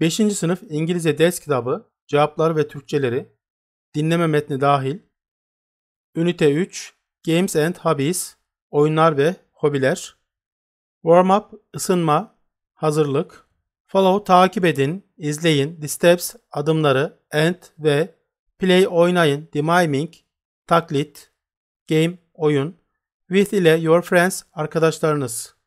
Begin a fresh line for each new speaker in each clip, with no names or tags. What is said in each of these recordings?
5. sınıf İngilizce ders kitabı, cevaplar ve Türkçeleri, dinleme metni dahil. Ünite 3, Games and Hobbies, oyunlar ve hobiler. Warm up, ısınma, hazırlık. Follow, takip edin, izleyin, the steps, adımları, and ve play, oynayın, demiming, taklit, game, oyun. With ile your friends, arkadaşlarınız.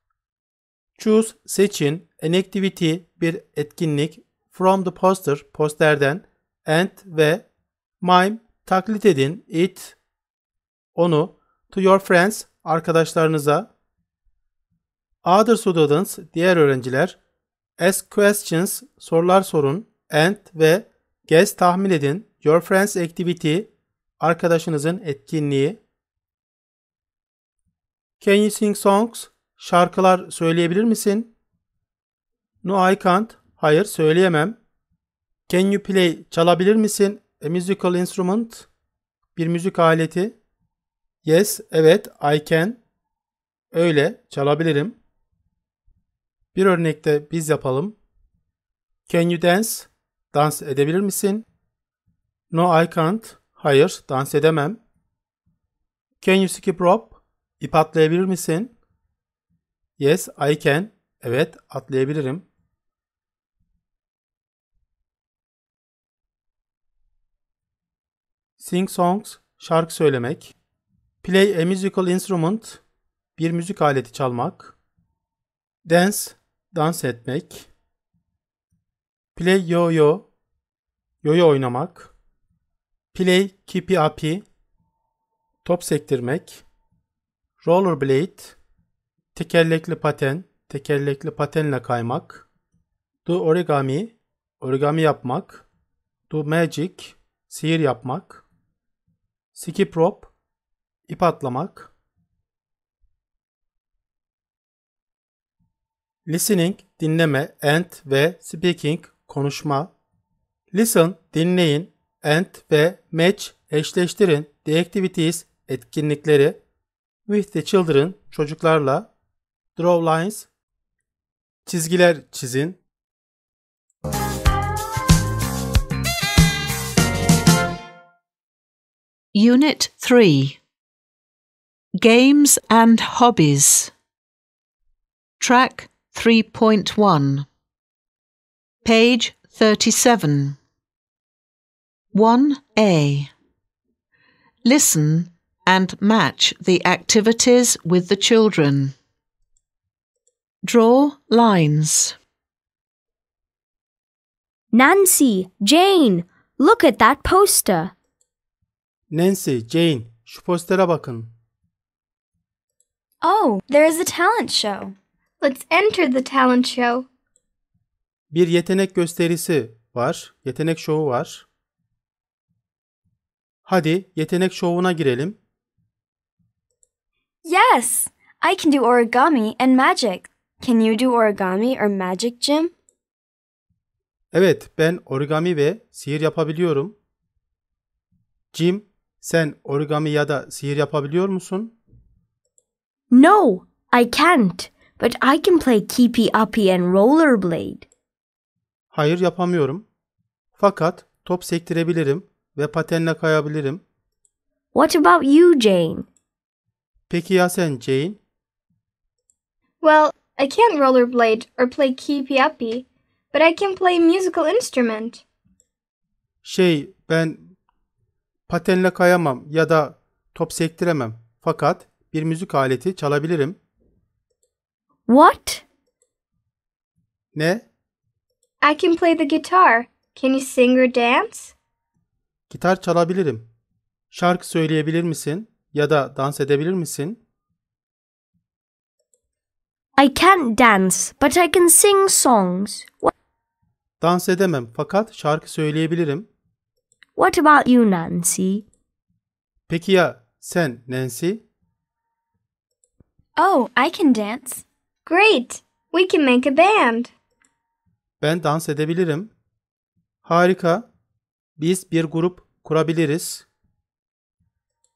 Choose seçin, an activity bir etkinlik, from the poster posterden, and ve mime taklit edin it onu to your friends arkadaşlarınıza other students diğer öğrenciler ask questions sorular sorun and ve guess tahmin edin your friends activity arkadaşınızın etkinliği can you sing songs şarkılar söyleyebilir misin? No I can't. Hayır söyleyemem. Can you play? Çalabilir misin? A musical instrument. Bir müzik aleti. Yes, evet, I can. Öyle, çalabilirim. Bir örnekte biz yapalım. Can you dance? Dans edebilir misin? No, I can't. Hayır, dans edemem. Can you skip rope? İp atlayabilir misin? Yes, I can. Evet, atlayabilirim. Sing songs, şarkı söylemek. Play a musical instrument, bir müzik aleti çalmak. Dance, dans etmek. Play yo-yo, yo-yo oynamak. Play kipi api, top sektirmek. Rollerblade, tekerlekli paten, tekerlekli patenle kaymak, do origami, origami yapmak, do magic, sihir yapmak, skip rope, ip atlamak, listening, dinleme, and ve speaking, konuşma, listen, dinleyin, and ve match, eşleştirin, the activities, etkinlikleri, with the children, çocuklarla, Draw lines. Çizgiler çizin. Unit 3 Games and Hobbies Track 3.1 Page 37 1a Listen and match the activities with the children. Draw lines. Nancy, Jane, look at that poster. Nancy, Jane, şu postere bakın. Oh, there is a talent show. Let's enter the talent show. Bir yetenek gösterisi var, yetenek şovu var. Hadi yetenek şovuna girelim. Yes, I can do origami and magic. Can you do origami or magic, Jim? Evet, ben origami ve sihir yapabiliyorum. Jim, sen origami ya da sihir yapabiliyor musun? No, I can't. But I can play keepy uppy and rollerblade. Hayır, yapamıyorum. Fakat top sektirebilirim ve patenle kayabilirim. What about you, Jane? Peki ya sen, Jane? Well, I can't rollerblade or play kipiapi, but I can play musical instrument. Şey, ben patenle kayamam ya da top sektiremem. Fakat bir müzik aleti çalabilirim. What? Ne? I can play the guitar. Can you sing or dance? Gitar çalabilirim. Şarkı söyleyebilir misin ya da dans edebilir misin? I can't dance, but I can sing songs. What, Dans edemem fakat şarkı söyleyebilirim. what about you, Nancy? Peki ya sen Nancy? Oh, I can dance. Great! We can make a band. Ben dans edebilirim. Harika. Biz bir grup kurabiliriz.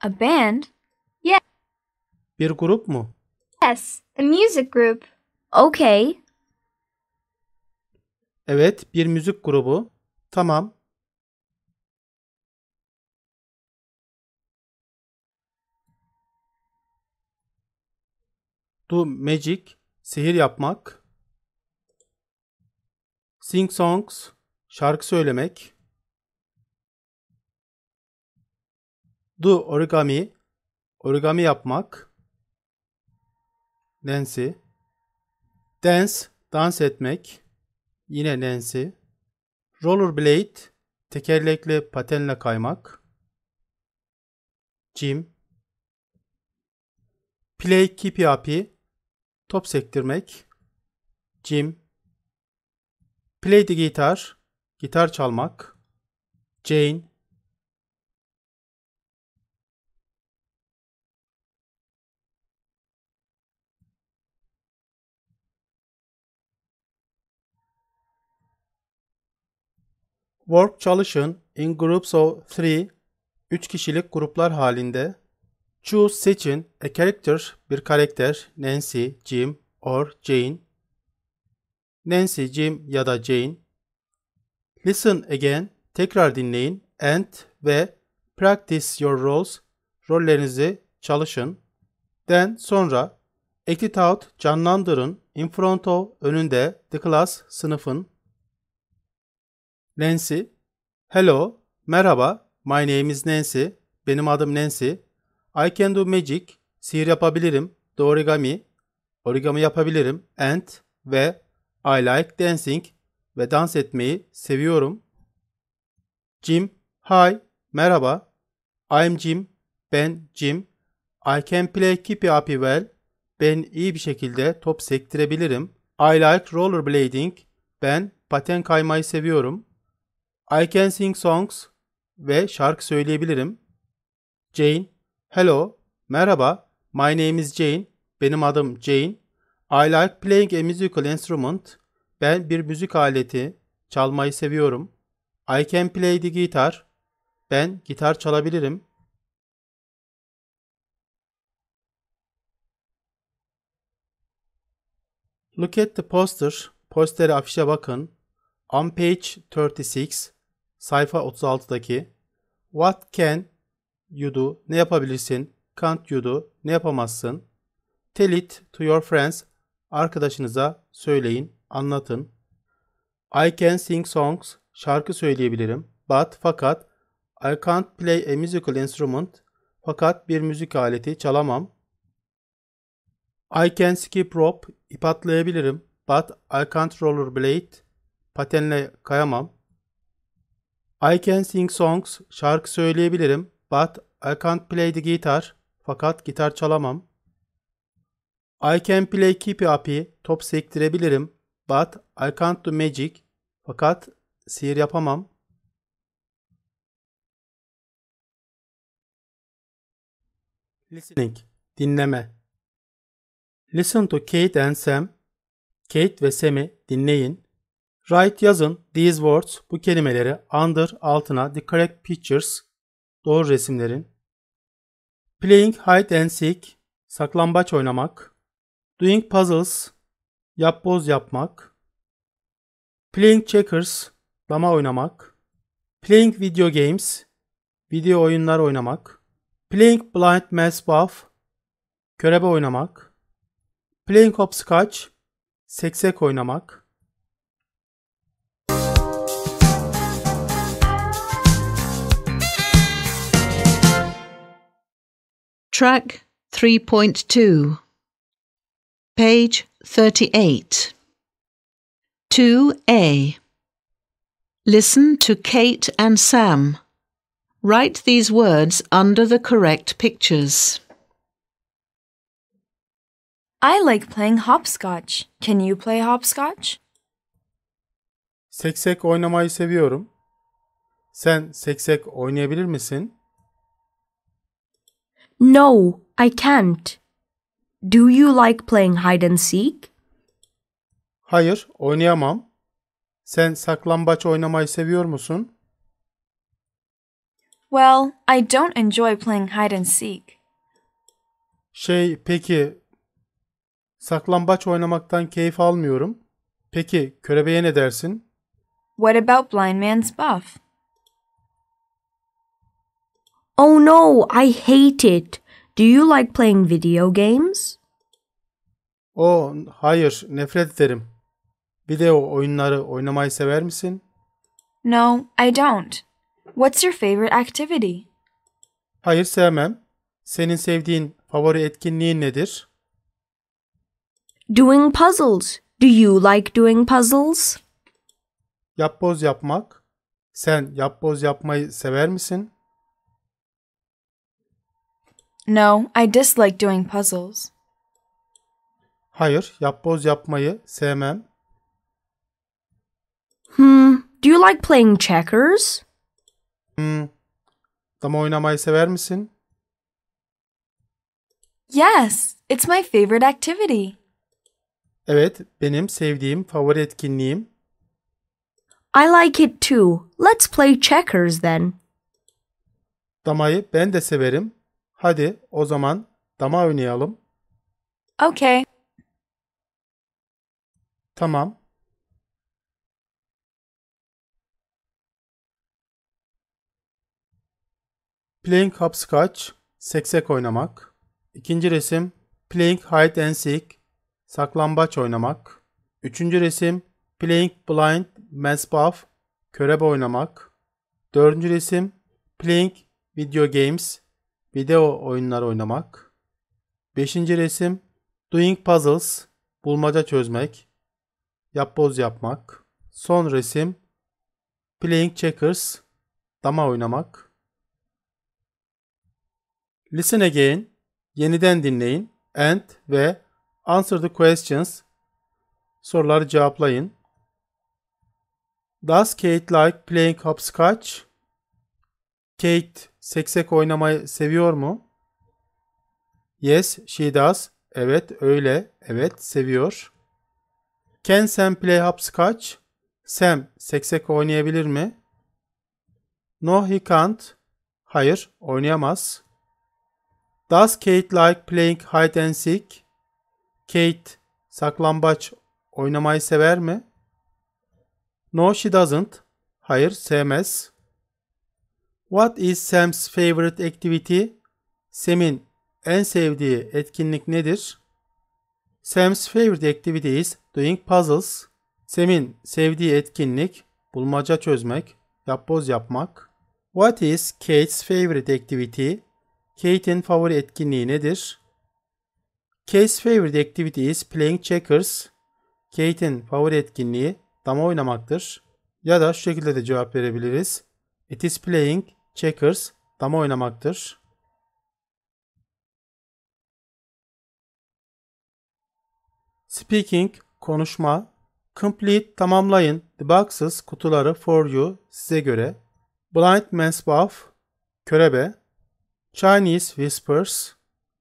A band? Yes. Bir grup mu? Yes. A music group. Okay. Evet, bir müzik grubu. Tamam. Do magic, sihir yapmak. Sing songs, şarkı söylemek. Do origami, origami yapmak. Nancy. Dance, dans etmek. Yine Nancy. Rollerblade, tekerlekli patenle kaymak. Jim. Play kipi api, top sektirmek. Jim. Play the guitar, gitar çalmak. Jane. Work çalışın in groups of three, üç kişilik gruplar halinde. Choose seçin a character, bir karakter, Nancy, Jim or Jane. Nancy, Jim ya da Jane. Listen again, tekrar dinleyin and ve practice your roles, rollerinizi çalışın. Then sonra act it out, canlandırın in front of önünde the class sınıfın Nancy. Hello, merhaba. My name is Nancy. Benim adım Nancy. I can do magic. Sihir yapabilirim. The origami. Origami yapabilirim. And ve I like dancing ve dans etmeyi seviyorum. Jim. Hi, merhaba. I'm Jim. Ben Jim. I can play keepy upy well. Ben iyi bir şekilde top sektirebilirim. I like rollerblading. Ben paten kaymayı seviyorum. I can sing songs ve şarkı söyleyebilirim. Jane, hello, merhaba, my name is Jane, benim adım Jane. I like playing a musical instrument. Ben bir müzik aleti çalmayı seviyorum. I can play the guitar. Ben gitar çalabilirim. Look at the poster. Postere afişe bakın. On page 36 sayfa 36'daki What can you do? Ne yapabilirsin? Can't you do? Ne yapamazsın? Tell it to your friends. Arkadaşınıza söyleyin, anlatın. I can sing songs. Şarkı söyleyebilirim. But fakat I can't play a musical instrument. Fakat bir müzik aleti çalamam. I can skip rope. İp atlayabilirim. But I can't rollerblade. Patenle kayamam. I can sing songs, şarkı söyleyebilirim. But I can't play the guitar, fakat gitar çalamam. I can play keepy upy, top sektirebilirim. But I can't do magic, fakat sihir yapamam. Listening, dinleme. Listen to Kate and Sam. Kate ve Sam'i dinleyin. Write yazın these words bu kelimeleri under altına the correct pictures doğru resimlerin playing hide and seek saklambaç oynamak doing puzzles yapboz yapmak playing checkers dama oynamak playing video games video oyunlar oynamak playing blind mass buff körebe oynamak playing hopscotch seksek oynamak Track 3.2, page 38. 2a. Listen to Kate and Sam. Write these words under the correct pictures. I like playing hopscotch. Can you play hopscotch? Seksek oynamayı seviyorum. Sen seksek oynayabilir misin? No, I can't. Do you like playing hide and seek? Hayır, oynayamam. Sen saklambaç oynamayı seviyor musun? Well, I don't enjoy playing hide and seek. Şey, peki saklambaç oynamaktan keyif almıyorum. Peki körebeye ne dersin? What about blind man's buff? Oh no, I hate it. Do you like playing video games? Oh, hayır, nefret ederim. Video oyunları oynamayı sever misin? No, I don't. What's your favorite activity? Hayır, sevmem. Senin sevdiğin favori etkinliğin nedir? Doing puzzles. Do you like doing puzzles? Yapboz yapmak. Sen yapboz yapmayı sever misin? No, I dislike doing puzzles. Hayır, yapboz yapmayı sevmem. Hmm, do you like playing checkers? Hmm, dama oynamayı sever misin? Yes, it's my favorite activity. Evet, benim sevdiğim favori etkinliğim. I like it too. Let's play checkers then. Damayı ben de severim. Hadi o zaman dama oynayalım. Okay. Tamam. Playing hopscotch, seksek oynamak. İkinci resim Playing hide and seek, saklambaç oynamak. Üçüncü resim Playing blind man's buff körebe oynamak. Dördüncü resim Playing video games, video oyunları oynamak. 5. resim doing puzzles, bulmaca çözmek, yapboz yapmak. Son resim playing checkers, dama oynamak. Listen again, yeniden dinleyin and ve answer the questions, soruları cevaplayın. Does Kate like playing hopscotch? Kate Seksek oynamayı seviyor mu? Yes, she does. Evet, öyle. Evet, seviyor. Can Sam play hopscotch? Sam seksek oynayabilir mi? No, he can't. Hayır, oynayamaz. Does Kate like playing hide and seek? Kate saklambaç oynamayı sever mi? No, she doesn't. Hayır, sevmez. What is Sam's favorite activity? Sam'in en sevdiği etkinlik nedir? Sam's favorite activity is doing puzzles. Sam'in sevdiği etkinlik bulmaca çözmek, yapboz yapmak. What is Kate's favorite activity? Kate'in favori etkinliği nedir? Kate's favorite activity is playing checkers. Kate'in favori etkinliği dama oynamaktır. Ya da şu şekilde de cevap verebiliriz. It is playing Checkers dama oynamaktır. Speaking konuşma. Complete tamamlayın. The boxes kutuları for you size göre. Blind man's buff körebe. Chinese whispers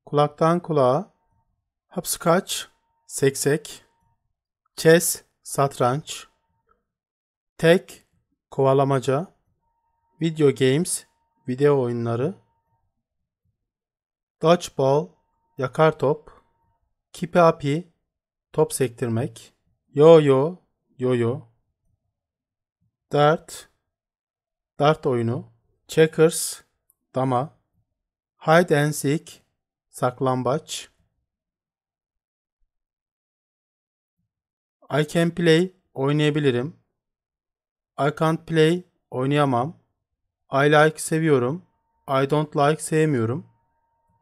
kulaktan kulağa. Hopscotch seksek. Chess satranç. Tek kovalamaca. Video games video oyunları, dodgeball, yakar top, kipi api, top sektirmek, yo-yo, yo-yo, dart, dart oyunu, checkers, dama, hide and seek, saklambaç, I can play, oynayabilirim, I can't play, oynayamam, I like seviyorum. I don't like sevmiyorum.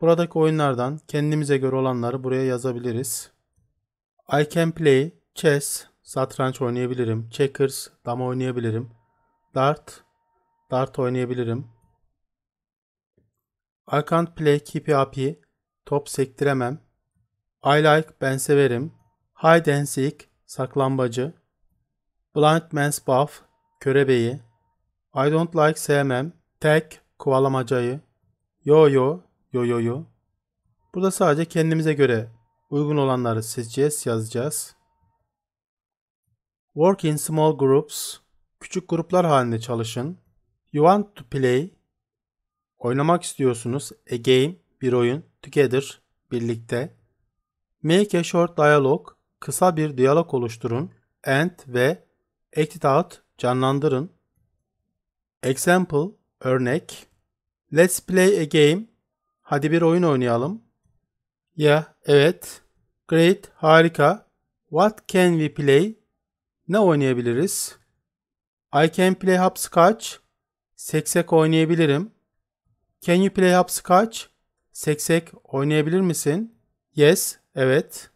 Buradaki oyunlardan kendimize göre olanları buraya yazabiliriz. I can play chess, satranç oynayabilirim. Checkers, dama oynayabilirim. Dart, dart oynayabilirim. I can't play keepy upy, top sektiremem. I like, ben severim. Hide and seek, saklambacı. Blind man's buff, körebeyi. I don't like sevmem. Tek kovalamacayı. Yo yo yo yo yo. Burada sadece kendimize göre uygun olanları seçeceğiz, yazacağız. Work in small groups. Küçük gruplar halinde çalışın. You want to play. Oynamak istiyorsunuz. A game, bir oyun. Together, birlikte. Make a short dialogue. Kısa bir diyalog oluşturun. And ve act it out, canlandırın. Example, örnek. Let's play a game. Hadi bir oyun oynayalım. yeah, evet. Great, harika. What can we play? Ne oynayabiliriz? I can play hopscotch. Seksek oynayabilirim. Can you play hopscotch? Seksek oynayabilir misin? Yes, evet.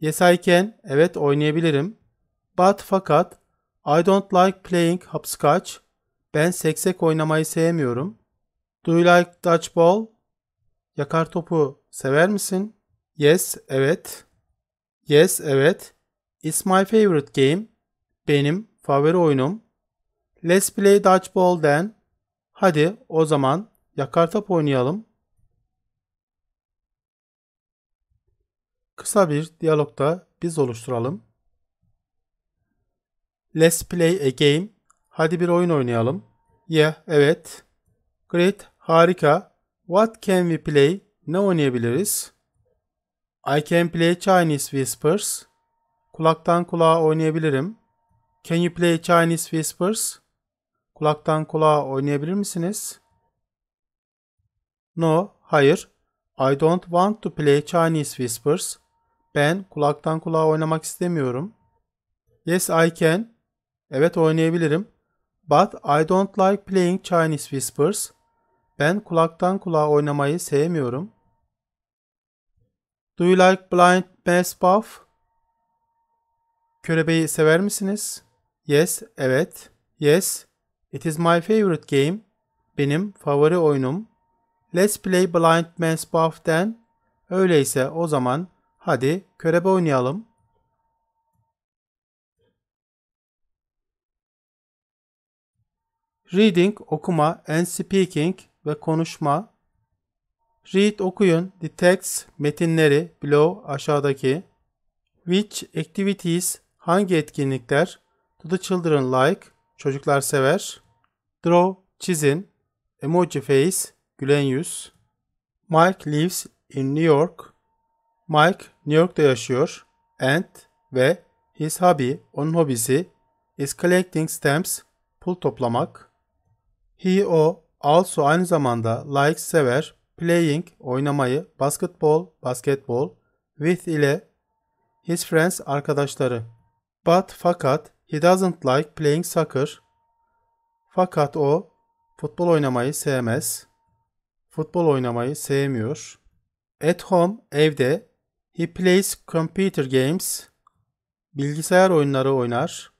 Yes I can. Evet oynayabilirim. But fakat I don't like playing hopscotch. Ben seksek oynamayı sevmiyorum. Do you like Dutch ball? Yakar topu sever misin? Yes, evet. Yes, evet. It's my favorite game. Benim favori oyunum. Let's play Dutch ball then. Hadi o zaman yakar top oynayalım. Kısa bir diyalogda biz oluşturalım. Let's play a game. Hadi bir oyun oynayalım. Yeah, evet. Great, harika. What can we play? Ne oynayabiliriz? I can play Chinese Whispers. Kulaktan kulağa oynayabilirim. Can you play Chinese Whispers? Kulaktan kulağa oynayabilir misiniz? No, hayır. I don't want to play Chinese Whispers. Ben kulaktan kulağa oynamak istemiyorum. Yes, I can. Evet oynayabilirim. But I don't like playing Chinese whispers. Ben kulaktan kulağa oynamayı sevmiyorum. Do you like blind bass buff? Körebeyi sever misiniz? Yes, evet. Yes, it is my favorite game. Benim favori oyunum. Let's play blind man's buff then. Öyleyse o zaman hadi körebe oynayalım. Reading okuma and speaking ve konuşma. Read okuyun. The text metinleri below aşağıdaki. Which activities hangi etkinlikler? Do the children like? Çocuklar sever. Draw çizin. Emoji face gülen yüz. Mike lives in New York. Mike New York'ta yaşıyor. And ve his hobby onun hobisi is collecting stamps pul toplamak. He o also aynı zamanda like sever, playing oynamayı, basketball basketbol, with ile his friends arkadaşları. But fakat he doesn't like playing soccer. Fakat o futbol oynamayı sevmez. Futbol oynamayı sevmiyor. At home evde he plays computer games. Bilgisayar oyunları oynar.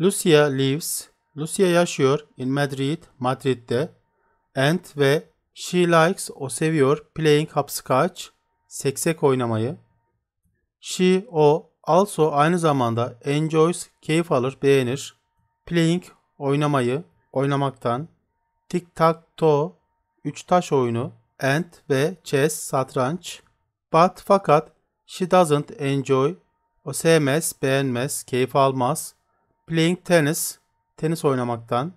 Lucia lives, Lucia yaşıyor in Madrid, Madrid'de. And ve she likes, o seviyor playing hopscotch, seksek oynamayı. She, o also aynı zamanda enjoys, keyif alır, beğenir. Playing, oynamayı, oynamaktan. Tic tac toe, üç taş oyunu. And ve chess, satranç. But fakat she doesn't enjoy, o sevmez, beğenmez, keyif almaz Playing tennis, tenis oynamaktan.